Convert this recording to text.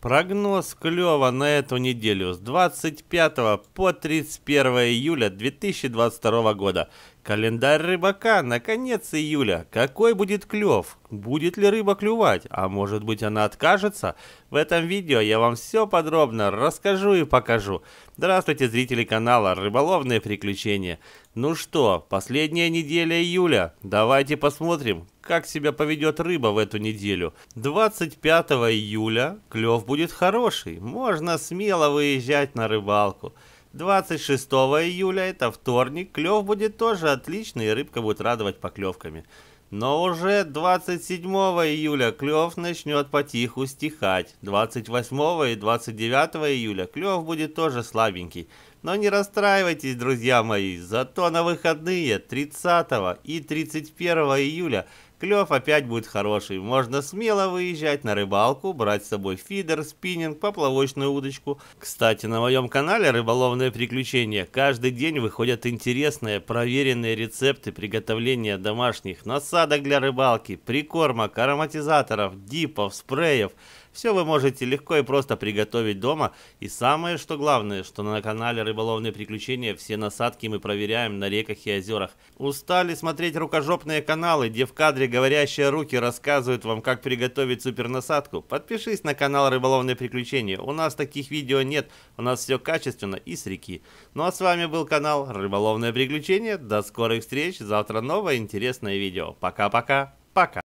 Прогноз клёва на эту неделю с 25 по 31 июля 2022 года. Календарь рыбака на конец июля. Какой будет клёв? Будет ли рыба клювать, а может быть она откажется? В этом видео я вам все подробно расскажу и покажу. Здравствуйте, зрители канала «Рыболовные приключения». Ну что, последняя неделя июля. Давайте посмотрим, как себя поведет рыба в эту неделю. 25 июля клев будет хороший, можно смело выезжать на рыбалку. 26 июля, это вторник, клев будет тоже отличный и рыбка будет радовать поклевками. Но уже 27 июля клев начнет потиху стихать. 28 и 29 июля клев будет тоже слабенький. Но не расстраивайтесь, друзья мои, зато на выходные 30 и 31 июля Клев опять будет хороший. Можно смело выезжать на рыбалку, брать с собой фидер, спиннинг, поплавочную удочку. Кстати, на моем канале «Рыболовные приключения» каждый день выходят интересные, проверенные рецепты приготовления домашних насадок для рыбалки, прикормок, ароматизаторов, дипов, спреев – все вы можете легко и просто приготовить дома. И самое, что главное, что на канале «Рыболовные приключения» все насадки мы проверяем на реках и озерах. Устали смотреть рукожопные каналы, где в кадре говорящие руки рассказывают вам, как приготовить супернасадку, подпишись на канал Рыболовные приключения. У нас таких видео нет, у нас все качественно и с реки. Ну а с вами был канал Рыболовные приключения. До скорых встреч, завтра новое интересное видео. Пока-пока, пока. -пока, пока.